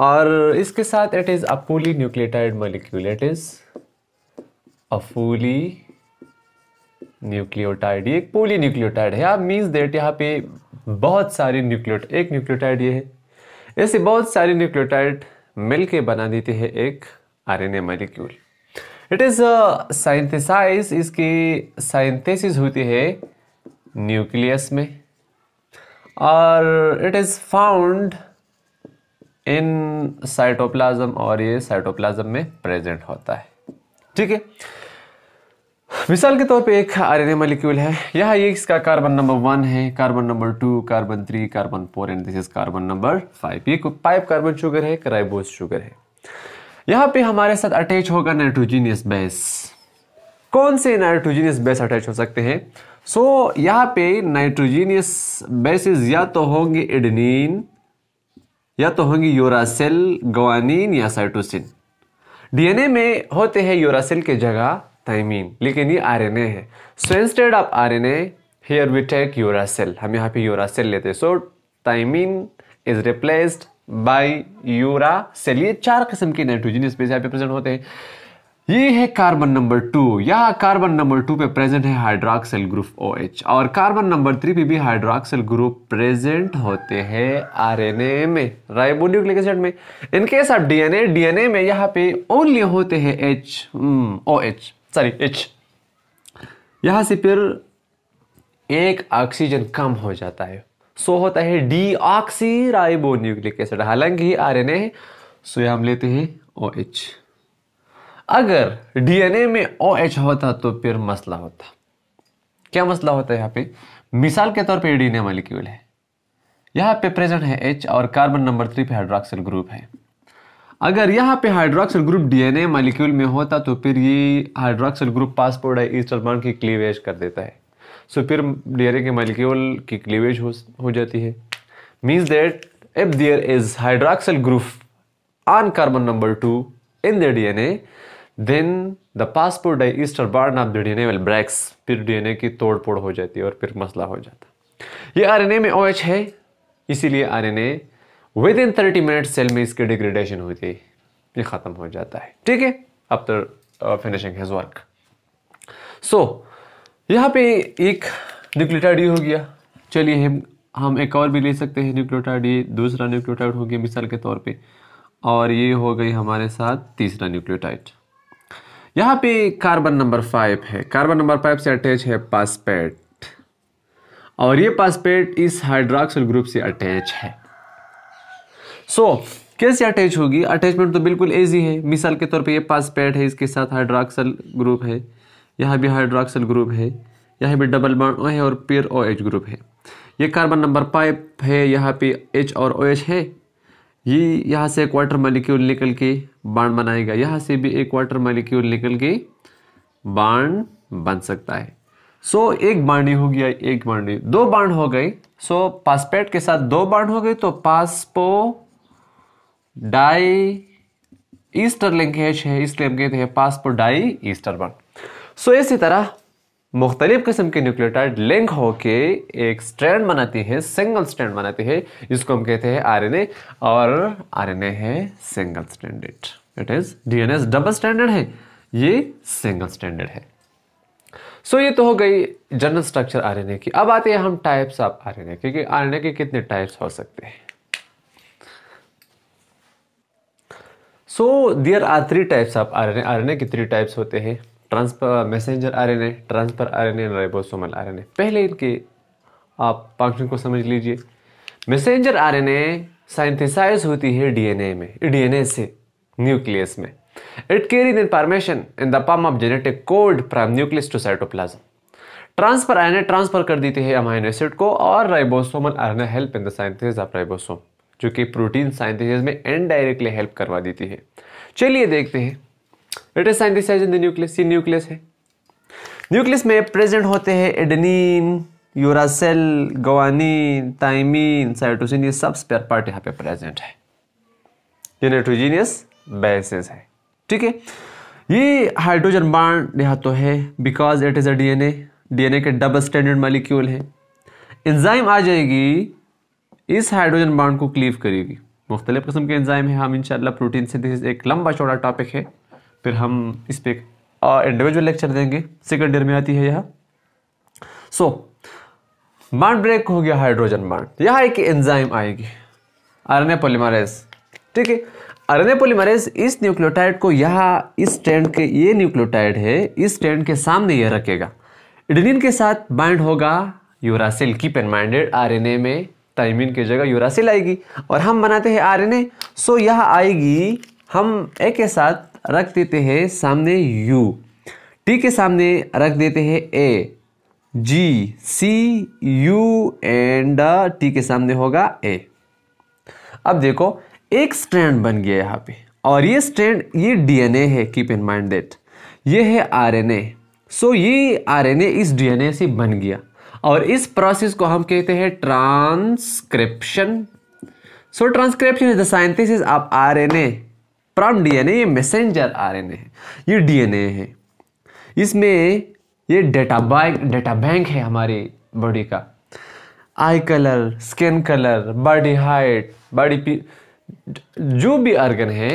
और इसके साथ it is a fully nucleotide molecule it is a fully nucleotide ये एक पोली न्यूक्लियोटाइड है आप मीन्स देट यहाँ पे बहुत सारे न्यूक्लियोट एक न्यूक्लियोटाइड ये है ऐसे बहुत सारे न्यूक्लियोटाइड मिलके बना देते हैं एक RNA molecule it is synthesise इसकी साइंथेसिस होती है न्यूक्लियस में और it is found in cytoplasm और ये साइटोप्लाज्म में प्रेजेंट होता है ठीक है मिसाल के तौर पे एक आरएनए मलिक्यूल है यहाँ ये इसका कार्बन नंबर वन है carbon number two carbon three carbon four and this is carbon number five ये फाइव कार्बन शुगर है क्राइबोस शुगर है यहाँ पे हमारे साथ अटैच होगा नाइट्रोजीनियस बेस कौन से नाइट्रोजीनियस बेस अटैच हो सकते हैं सो so, यहाँ पे नाइट्रोजीनियस बेसिस या तो होंगे एडनिन या तो होंगी यूरासेल गवानीन या साइटोसिन डीएनए में होते हैं यूरासेल के जगह थाइमीन लेकिन ये आरएनए है so instead of an here we take uracil हम यहाँ पे यूरासेल लेते हैं so thymine is replaced uracil ये चार किस्म के नाइट्रोजन स्पेस यहाँ पे प्रेजेंट होते हैं ये है कार्बन नंबर टू या कार्बन नंबर टू पे प्रेजेंट है हाइड्रोक्सिल ग्रुप ओ एच और कार्बन नंबर थ्री पे भी हाइड्रोक्सिल ग्रुप प्रेजेंट होते हैं आरएनए में राइबोन्यूक्लिक एसिड में in case of DNA DNA में यहाँ पे ओनली होते हैं H O H sorry H यहां से फिर एक ऑक्सीजन कम हो जाता है सो होता है डी ऑक्सी राइबोन्यूक्लिक एसिड हालांकि आर एन ए सो हम लेते हैं ओ OH. एच अगर डीएनए में ओ एच होता तो फिर मसला होता क्या मसला होता है यहाँ पे मिसाल के तौर पे डीएनए मालिक्यूल है यहाँ पे प्रेजेंट है एच और कार्बन नंबर थ्री पे हाइड्रोक्सिल ग्रुप है अगर यहाँ पे हाइड्रोक्सिल ग्रुप डीएनए मालिक्यूल में होता तो फिर ये हाइड्रोक्सिल ग्रुप पासपोर्ट है ईस्टर बॉन्ड की क्लीवेज कर देता है सो फिर डीएनए के मालिक्यूल की क्लीवेज हो, हो जाती है means that if there is hydroxyl group on carbon number two in the DNA then the phosphodiester बार्न D N DNA will breaks फिर डीएनए की तोड़ फोड़ हो जाती है और फिर मसला हो जाता ये आर एन ए में ओ एच है इसीलिए R A within thirty minute cell में इसकी डिग्रेडेशन होती है ये ख़त्म हो जाता है ठीक है after finishing has work so यहाँ पे एक न्यूक्लियोटाइड e हो गया चलिए हम हम एक और भी ले सकते हैं न्यूक्लियोटाइड e, दूसरा न्यूक्लियोटाइड हो गया मिसाल के तौर पे और ये हो गई हमारे साथ तीसरा न्यूक्लियोटाइड यहाँ पे कार्बन नंबर फाइव है कार्बन नंबर फाइव से अटैच है पासपेट और ये पासपेट इस हाइड्रोक्सिल ग्रुप से अटैच है सो so, कैसे अटैच होगी अटैचमेंट तो बिल्कुल ईजी है मिसाल के तौर पे ये पासपेट है इसके साथ हाइड्रोक्सल ग्रुप है यहाँ भी हाइड्रोक्सल ग्रुप है यहाँ भी डबल बॉन्ड ओ है और पेयर ओ एच ग्रुप है ये कार्बन नंबर फाइव है यहाँ पे एच और ओ एच है ये यहाँ से क्वार्टर मालिक्यूल निकल के बाण बनाएगा यहाँ से भी एक वाटर मालिक्यूल निकल के बाण बन सकता है सो so, एक बाणी हो गया एक बाणी दो बाण हो गए सो so, पासपेट के साथ दो बाण हो गए तो पासपो डाई ईस्टर लिंकेज है इसलिए हम कहते हैं पासपो डाई ईस्टर बाण सो so, इसी तरह मुख्तलिफ किस्म के न्यूक्लियोटाइड लिंक होके एक स्ट्रैंड बनाती है सिंगल स्ट्रैंड बनाती है जिसको हम कहते हैं ए और ए है single standard it is as double standard है ये सिंगल स्टैंडर्ड है सो so, ये तो हो गई जनरल स्ट्रक्चर ए की अब आते हैं हम टाइप्स ऑफ आर आरएनए क्योंकि ए के कितने टाइप्स हो सकते हैं so there are three types of N A के थ्री टाइप्स होते हैं transfer messenger A transfer RNA ribosomal A पहले इनके आप फंक्शन को समझ लीजिए मैसेंजर ए साइंथिसाइज होती है डीएनए में डीएनए से न्यूक्लियस में it carried information in the form of genetic code from nucleus to cytoplasm transfer RNA transfer कर देते हैं अमाइनो एसिड को और ribosomal RNA help in the synthesis of ribosome जो कि प्रोटीन साइंथिस में इनडायरेक्टली हेल्प करवा देती है चलिए देखते हैं लेटेस्ट इज साइंथिसाइज न्यूक्लियस ये न्यूक्लियस है न्यूक्लियस में प्रेजेंट होते हैं adenine uracil guanine thymine cytosine ये सब स्पेयर पार्ट यहाँ पे प्रेजेंट है ये नाइट्रोजीनियस बेसिस है ठीक है ये हाइड्रोजन बाड यहाँ तो है because it is a DNA DNA के डबल स्टैंडर्ड मॉलिक्यूल है एंजाइम आ जाएगी इस हाइड्रोजन बाड को क्लीव करेगी मुख्तलिफ किस्म के एंजाइम है हम इंशाल्लाह प्रोटीन सिंथेसिस एक लंबा चौड़ा टॉपिक है फिर हम इस पर इंडिविजुअल लेक्चर देंगे सेकेंड ईयर में आती है यह सो बाड ब्रेक हो गया हाइड्रोजन बाड यह एक एंजाइम आएगी आरएनए पॉलीमरेज ठीक है आरएनए पॉलीमरेज इस न्यूक्लियोटाइड को यह इस स्टैंड के ये न्यूक्लियोटाइड है इस स्टैंड के सामने यह रखेगा इडनिन के साथ बाइंड होगा यूरासिल की एन आरएनए में टाइमिन की जगह यूरासिल आएगी और हम बनाते हैं आरएनए सो यह आएगी हम ए के साथ रख देते हैं सामने यू टी के सामने रख देते हैं A G C U and T के सामने होगा ए अब देखो एक स्ट्रैंड बन गया यहाँ पे और ये स्ट्रैंड ये डीएनए है कीप इन माइंड दैट ये है आरएनए सो ये आरएनए इस डीएनए से बन गया और इस प्रोसेस को हम कहते हैं transcription so transcription is the synthesis of RNA from DNA ये मैसेंजर आरएनए है ये डीएनए है इसमें ये डेटा बैंक डेटा बैंक है हमारे बॉडी का eye colour skin colour body height body जो भी ऑर्गन है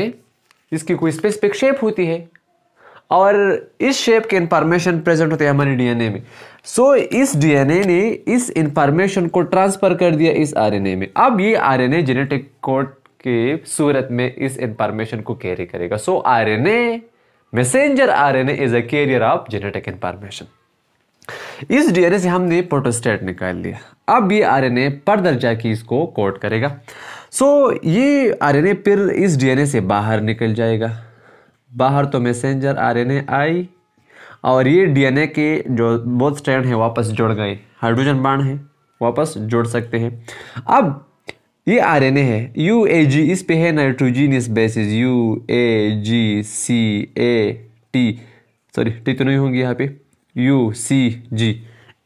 इसकी कोई स्पेसिफिक शेप होती है और इस शेप के इंफॉर्मेशन प्रेजेंट होते हैं हमारे डीएनए में सो so, इस डीएनए ने इस इंफॉर्मेशन को ट्रांसफर कर दिया इस आरएनए में अब ये आरएनए जेनेटिक कोड कि सूरत में इस इंफॉर्मेशन को कैरी करेगा so R N A messenger R N A is a carrier of genetic information इस डीएनए से हमने प्रोटोस्टेट निकाल लिया अब ये पर दर्जा की इसको कोट करेगा सो so, ये ए फिर इस डीएनए से बाहर निकल जाएगा बाहर तो मैसेंजर ए आई और ये डीएनए के जो बोथ स्टैंड है वापस जुड़ गए हाइड्रोजन बाण है वापस जुड़ सकते हैं अब ये आर एन ए है यू ए जी इस पे है nitrogenous bases U A G C A T sorry T तो नहीं होंगी यहाँ पे यू सी जी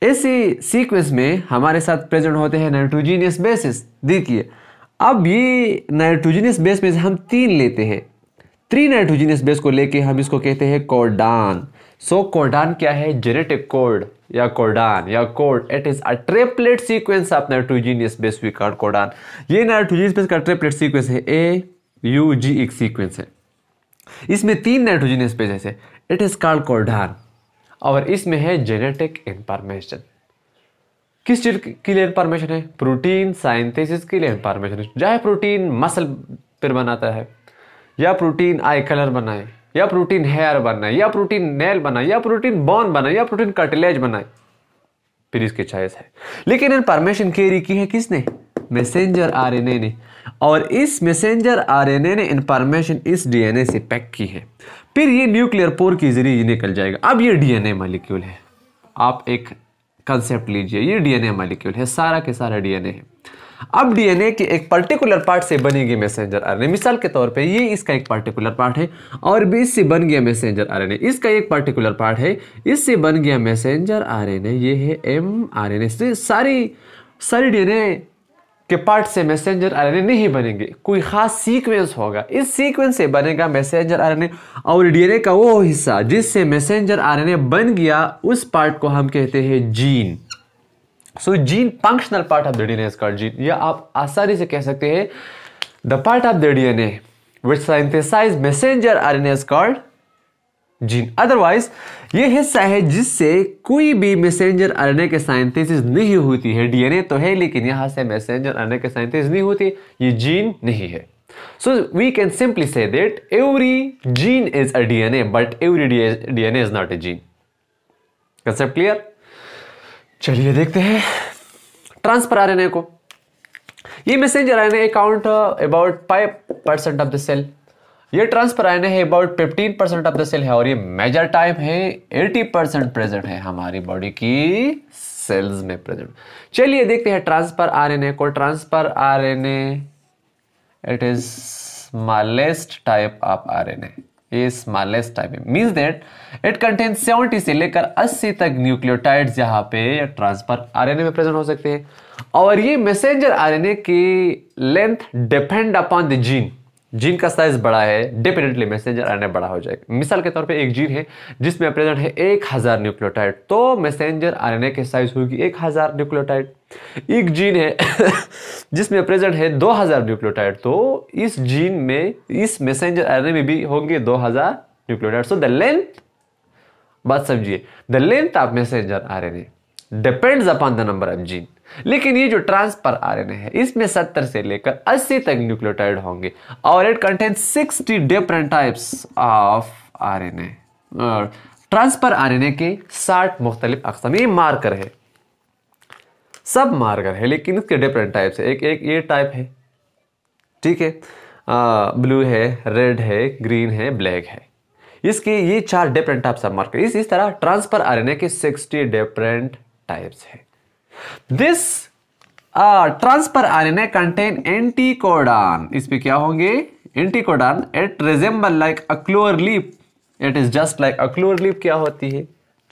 ऐसे सीक्वेंस में हमारे साथ प्रेजेंट होते हैं नाइट्रोजीनियस बेसिस देखिए अब ये नाइट्रोजीनियस बेस में से हम तीन लेते हैं थ्री नाइट्रोजीनियस बेस को लेके हम इसको कहते हैं कोडान सो कोडान क्या है जेनेटिक कोड या कोडान या code it is a triplet sequence of nitrogenous base we call codon ये नाइट्रोजीनियस बेस का ट्रिपलेट सीक्वेंस है ए यू जी एक सीक्वेंस है इसमें तीन नाइट्रोजीनियस बेस है इट इज कॉल्ड कोडान और इसमें है जेनेटिक इंफॉर्मेशन किस चीज के लिए इंफॉर्मेशन है प्रोटीन साइंथेसिस के लिए इंफॉर्मेशन है चाहे प्रोटीन मसल फिर बनाता है या प्रोटीन आई कलर बनाए या प्रोटीन हेयर बनना या प्रोटीन नेल बना या प्रोटीन बोन बना या प्रोटीन कटलेज बनाए फिर इसकी चॉइस है लेकिन इन परमिशन केरी की है किसने मैसेंजर आर ने और इस मैसेंजर आर ने इन्फॉर्मेशन इस डीएनए से पैक की है फिर ये न्यूक्लियर पोर के जरिए निकल जाएगा अब ये डीएनए मॉलिक्यूल है आप एक कंसेप्ट लीजिए ये डीएनए मॉलिक्यूल है सारा के सारा डीएनए है अब डीएनए के एक पर्टिकुलर पार्ट से बनेगी मैसेंजर आर मिसाल के तौर पे ये इसका एक पर्टिकुलर पार्ट है और भी इससे बन गया मैसेंजर आर इसका एक पर्टिकुलर पार्ट है इससे बन गया मैसेंजर आर ये है एम आर एन सारी सारी डीएनए के पार्ट से मैसेंजर आर नहीं बनेंगे कोई खास सीक्वेंस होगा इस सीक्वेंस से बनेगा मैसेंजर आर और डीएनए का वो हिस्सा जिससे मैसेंजर आर बन गया उस पार्ट को हम कहते हैं gene so gene functional part of the D N as call gene या आप आसानी से कह सकते हैं the part of the D N A which synthesise messenger R N as called gene otherwise ये हिस्सा है जिससे कोई भी मैसेंजर ए के साइंथेसिस नहीं होती है डी एन ए तो है लेकिन यहां से मैसेंजर ए के साइंथेसिस नहीं होती ये जीन नहीं है so we can simply say that every gene is a D N A but every D N A is not a gene concept clear चलिए देखते हैं ट्रांसफर रहे को ये मैसेंजर आए account about five percent of the cell ये transfer आए है about fifteen percent of the cell है और ये मेजर टाइम है एटी परसेंट प्रेजेंट है हमारी बॉडी की सेल्स में प्रेजेंट चलिए देखते हैं ट्रांसफर रहे को ट्रांसफर रहे it is smallest type of RNA smallest type means that it contain seventy से लेकर अस्सी तक न्यूक्लियोटाइड यहाँ पे ट्रांसफर आर में प्रेजेंट हो सकते हैं और ये मैसेंजर आर की length depend upon the gene gene का साइज बड़ा है डेफिनेटली मैसेंजर आरएनए बड़ा हो जाएगा मिसाल के तौर पे एक जीन है जिसमें प्रेजेंट है एक हज़ार न्यूक्लियोटाइड तो मैसेंजर आरएनए के साइज होगी एक हज़ार न्यूक्लियोटाइड एक जीन है जिसमें प्रेजेंट है दो हज़ार न्यूक्लियोटाइड तो इस जीन में इस मैसेंजर आर में भी होंगे दो हज़ार न्यूक्लियोटाइड सो द लेंथ बात समझिए the length of messenger R depends upon the number of gene लेकिन ये जो ट्रांसफर ए है इसमें सत्तर से लेकर अस्सी तक न्यूक्लियोटाइड होंगे और it contain sixty different types of R RNA और ट्रांसफर ए के साठ मुख्तलिफ अकसम ये मार्कर है सब मार्कर है लेकिन इसके डिफरेंट टाइप्स है एक एक ये टाइप है ठीक है ब्लू है रेड है ग्रीन है ब्लैक है इसके ये चार डिफरेंट टाइप्स ऑफ मार्कर इस इस तरह ट्रांसफर आरएनए के सिक्सटी डिफरेंट टाइप्स है this transfer A contain anticodon इसमें क्या होंगे anticodon it resemble like a clover leaf it is just like a clover leaf क्या होती है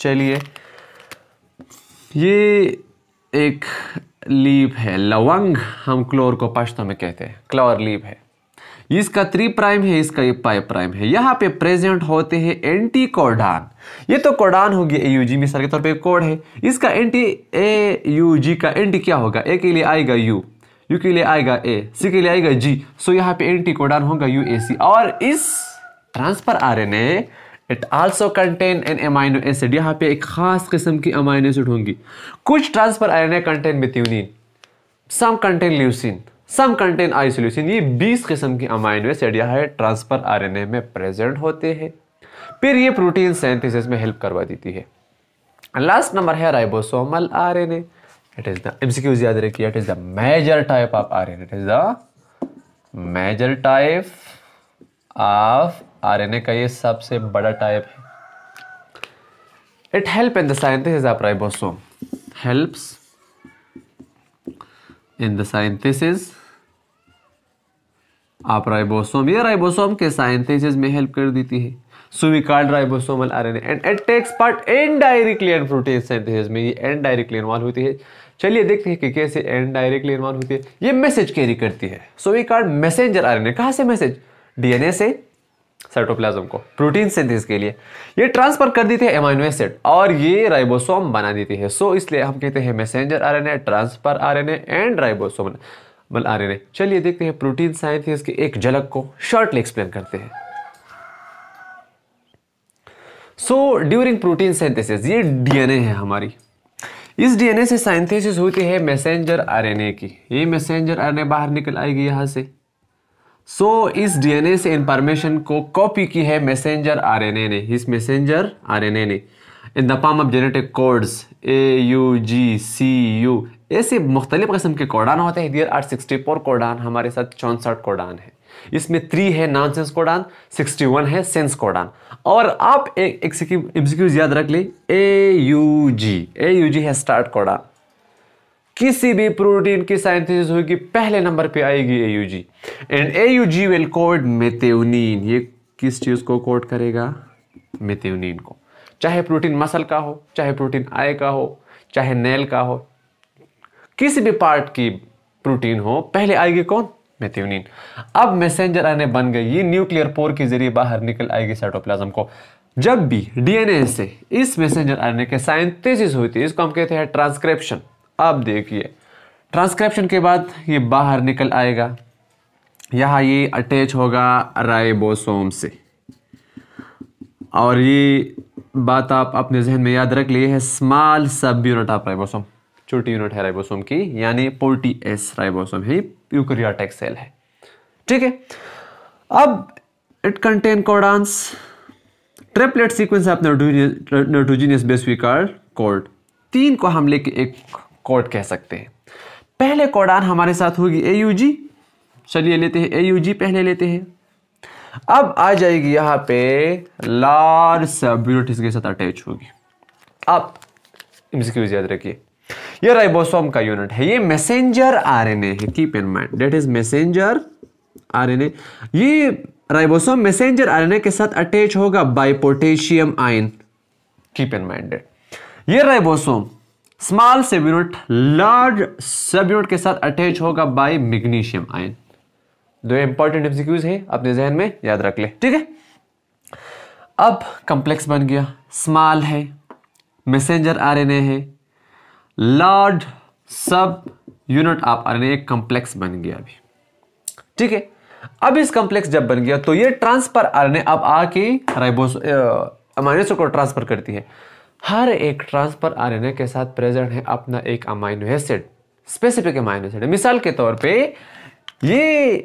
चलिए ये एक लीप है लवंग हम क्लोर को पश्तो में कहते हैं क्लोर लीप है इसका थ्री प्राइम है इसका ये पाई प्राइम है यहाँ पे प्रेजेंट होते हैं एंटी कोडान ये तो कोडान होगी ए यू जी मिसाल के तौर पे कोड है इसका एंटी ए यू जी का एंटी क्या होगा ए के लिए आएगा यू यू के लिए आएगा ए सी के लिए आएगा जी सो यहाँ पे एंटी कोडान होगा यू ए सी और इस transfer R N A it also contain an amino acid यहाँ पे एक खास किस्म की अमाइनो एसिड होंगी कुछ transfer R N A contain methionine some contain leucine some contain isoleucine ये 20 किस्म के अमाइनो एसिड या है ट्रांसफर आर में प्रेजेंट होते हैं फिर ये प्रोटीन सेंथिस में हेल्प करवा देती है लास्ट नंबर है ribosomal and it is the MCQs याद रखिए it is the major type of and it is the major type of RNA का ये सबसे बड़ा टाइप है it help in the synthesis of ribosome helps in the synthesis आप ribosome ये ribosome के साइंथेसिस में हेल्प कर देती है so we called ribosomal RNA and it takes part indirectly in protein synthesis में ये इनडायरेक्टली इन्वॉल्व होती है चलिए देखते हैं कि कैसे इनडायरेक्टली इन्वॉल्व होती है ये मैसेज कैरी करती है so we called messenger RNA कहां से मैसेज डीएनए से साइटोप्लाज्म को प्रोटीन सिंथेसिस के लिए ये ट्रांसफर कर देती है एमाइनो एसिड और ये राइबोसोम बना देती है सो इसलिए हम कहते हैं messenger RNA transfer RNA and ribosome बल आ रहे चलिए देखते हैं प्रोटीन साइंस के एक झलक को शॉर्टली एक्सप्लेन करते हैं सो ड्यूरिंग प्रोटीन साइंथेसिस ये डीएनए है हमारी इस डीएनए से साइंथेसिस होती है मैसेंजर आरएनए की ये मैसेंजर आरएनए बाहर निकल आएगी यहां से सो so, इस डीएनए से इंफॉर्मेशन को कॉपी की है मैसेंजर आरएनए ने इस मैसेंजर आरएनए ने in the form of genetic codes A U G C U ऐसे मुख्तलिफ कस्म के कोडान होते हैं there are sixty four codon हमारे साथ चौंसठ कोडान है इसमें थ्री है nonsense codon sixty one है सेंस कोडान और आप एक एमसीक्यूज याद रख ली ए यू जी ए यू जी है स्टार्ट कोडान किसी भी प्रोटीन की साइंथेसिस होगी पहले नंबर पे आएगी A U G and A U G will code methionine ये किस चीज़ को कोड करेगा मेथ्योनिन को चाहे प्रोटीन मसल का हो चाहे प्रोटीन आय का हो चाहे नेल का हो किसी भी पार्ट की प्रोटीन हो पहले आएगी कौन मेथियोनिन अब मैसेंजर आने बन गई ये न्यूक्लियर पोर के जरिए बाहर निकल आएगी साइटोप्लाज्म को जब भी डीएनए से इस मैसेंजर आने के साइंथेसिस होती है इसको हम कहते हैं ट्रांसक्रिप्शन अब देखिए ट्रांसक्रिप्शन के बाद ये बाहर निकल आएगा यहाँ ये अटैच होगा राइबोसोम से और ये बात आप अपने जहन में याद रख लिए है small subunit of ribosome छोटी यूनिट है राइबोसोम की यानी पोल्टी एस राइबोसोम ही यूक्रियाटिक सेल है ठीक है अब it contain codons triplet sequence of nitrogenous बेसिकार कोड तीन को हम लेके एक कोड कह सकते हैं पहले कोडान हमारे साथ होगी ए यू जी चलिए लेते हैं ए यू जी पहले लेते हैं अब आ जाएगी यहां पे लार्ज सब यूनिट इसके साथ अटैच होगी अब इसकी याद रखिए ये राइबोसोम का यूनिट है ये मैसेंजर ए है keep in mind that is messenger A ये राइबोसोम मैसेंजर ए के साथ अटैच होगा by potassium ion keep in mind ये ribosome small subunit large subunit के साथ अटैच होगा बाय मैग्नीशियम आयन दो इंपॉर्टेंट एमसीक्यूज है अपने जहन में याद रख ले ठीक है अब कॉम्प्लेक्स बन गया स्मॉल है मैसेंजर आरएनए है लार्ज सब यूनिट आप आरएनए एक कॉम्प्लेक्स बन गया अभी ठीक है अब इस कॉम्प्लेक्स जब बन गया तो ये ट्रांसफर आरएनए अब आके राइबोस अमाइनोस को ट्रांसफर करती है हर एक ट्रांसफर आरएनए के साथ प्रेजेंट है अपना एक amino acid specific amino acid मिसाल के तौर पे ये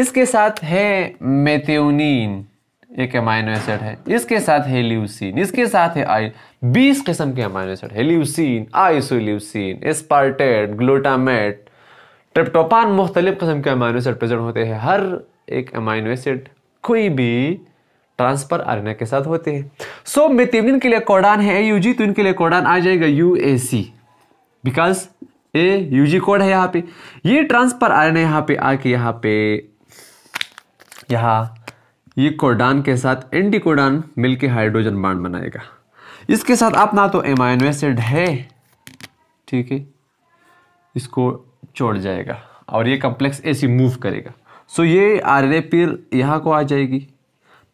इसके साथ है मेथ्योनिन एक अमाइनो एसिड है इसके साथ है इसके साथ है आई बीस किस्म के अमाइनो एसिड है isoleucine isoleucine aspartate glutamate tryptophan मुख्तलिफ किस्म के अमाइनो एसिड प्रेजेंट होते हैं हर एक अमाइनो एसिड कोई भी ट्रांसफर आरएनए के साथ होते हैं सो so, मेथियोनिन के लिए कोडान है ए यूजी तो इनके लिए कोडान आ जाएगा U A C because A U G code है यहाँ पे ये ट्रांसफर आरएनए यहाँ पे आके यहाँ पे यहाँ ये कोडान के साथ एंटी कोडान मिलकर हाइड्रोजन बाड बनाएगा इसके साथ आप ना तो एमाइनो एसिड है ठीक है इसको छोड़ जाएगा और ये कम्प्लेक्स ऐसी मूव करेगा सो ये ए पिर यहाँ को आ जाएगी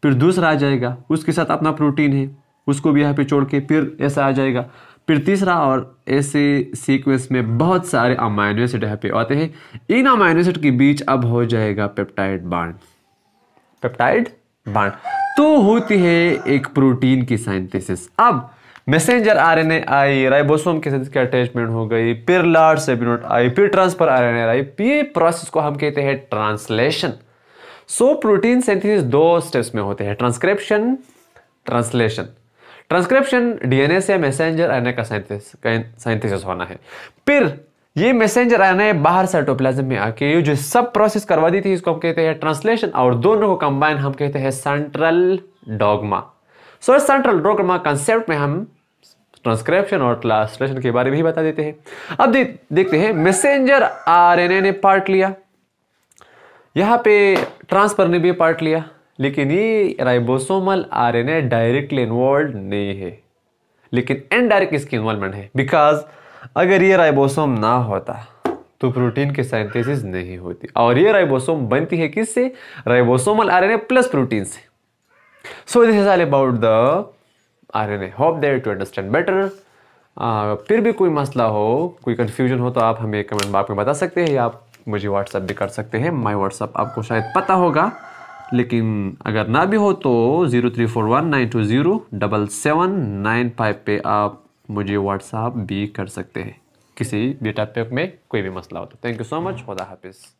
फिर दूसरा आ जाएगा उसके साथ अपना प्रोटीन है उसको भी यहाँ पे छोड़ के फिर ऐसा आ जाएगा फिर तीसरा और ऐसे सीक्वेंस में बहुत सारे अमाइनो एसिड यहाँ पे आते हैं इन अमाइनो एसिड के बीच अब हो जाएगा पेप्टाइड बाड पेप्टाइड बांड तो होती है एक प्रोटीन की साइंथेसिस अब मैसेंजर आर एन ए आई राइबोसोम के साथ अटैचमेंट हो गई फिर लार्ज सेबिनोट आई फिर ट्रांसफर आर एन ए आई तो ये प्रोसेस को हम कहते हैं ट्रांसलेशन सो प्रोटीन सिंथेसिस दो स्टेप्स में होते हैं ट्रांसक्रिप्शन ट्रांसलेशन ट्रांसक्रिप्शन डीएनए से मैसेंजर आर एन ए का साइंथेसिस होना है फिर ये मैसेंजर आना है बाहर साइटोप्लाज्म में आके ये जो सब प्रोसेस करवा दी थी इसको हम कहते हैं ट्रांसलेशन और दोनों को कंबाइन हम कहते हैं central dogma so so, central dogma concept में हम ट्रांसक्रिप्शन और ट्रांसलेशन के बारे में ही बता देते हैं अब दे, देखते हैं मैसेंजर आरएनए ने पार्ट लिया यहाँ पे ट्रांसफर ने भी पार्ट लिया लेकिन ये राइबोसोमल आरएनए डायरेक्टली इन्वॉल्व नहीं है लेकिन इनडायरेक्ट इसकी इन्वॉल्वमेंट है बिकॉज अगर ये राइबोसोम ना होता तो प्रोटीन की साइंथेसिस नहीं होती और ये राइबोसोम बनती है किससे राइबोसोमल ए प्लस प्रोटीन से so this is all about the A hope that to understand better फिर भी कोई मसला हो कोई कन्फ्यूजन हो तो आप हमें कमेंट बॉक्स में बता सकते हैं या आप मुझे व्हाट्सअप भी कर सकते हैं माई व्हाट्सएप आपको शायद पता होगा लेकिन अगर ना भी हो तो zero three four one nine two zero double seven nine five पे आप मुझे व्हाट्सअप भी कर सकते हैं किसी डेटा पैक में कोई भी मसला हो तो थैंक यू सो मच द हाफिज़